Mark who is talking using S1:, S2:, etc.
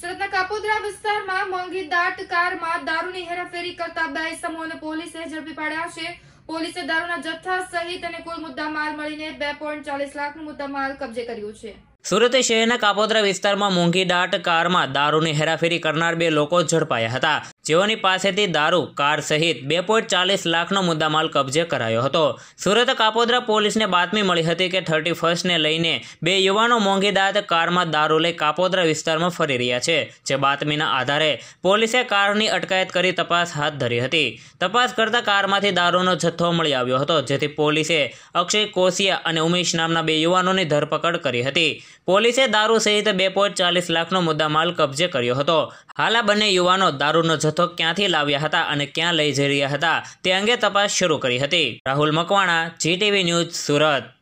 S1: સુરતના કાપોદ્રા વિસ્તારમાં મોંઘી દાટ કારમાં દારૂની હેરાફેરી કરતા બે સમૂહોને પોલીસે ઝડપી પાડ્યા છે પોલીસે દારૂના જથ્થા સહિત અને કુલ માલ મળીને બે પોઈન્ટ ચાલીસ લાખનું મુદ્દા માલ કબજે કર્યું છે
S2: સુરત શહેરના કાપોદ્રા વિસ્તારમાં મોંઘી દાટ કારમાં દારૂની હેરાફેરી કરનાર બે લોકો ઝડપાયા હતા જેઓની પાસેથી દારૂ કાર સહિત બે પોઈન્ટ ચાલીસ લાખનો મુદ્દામાલ કબજે કરાયો હતો સુરત કાપોદ્રા પોલીસને બાતમી મળી હતી કે થર્ટી ફર્સ્ટને લઈને બે યુવાનો મોંઘી મોંઘીદાત કારમાં દારૂ લઈ કાપોદ્રા વિસ્તારમાં ફરી રહ્યા છે જે બાતમીના આધારે પોલીસે કારની અટકાયત કરી તપાસ હાથ ધરી હતી તપાસ કરતાં કારમાંથી દારૂનો જથ્થો મળી આવ્યો હતો જેથી પોલીસે અક્ષય કોસિયા અને ઉમેશ નામના બે યુવાનોની ધરપકડ કરી હતી પોલીસે દારૂ સહિત બે પોઈન્ટ ચાલીસ લાખનો મુદ્દામાલ કબજે કર્યો હતો હાલ આ બંને યુવાનો દારૂનો જથ્થો જથ્થો ક્યાંથી લાવ્યા હતા અને ક્યાં લઈ જઈ રહ્યા હતા તે અંગે તપાસ શરૂ કરી હતી રાહુલ મકવાણા જીટીવી ન્યૂઝ સુરત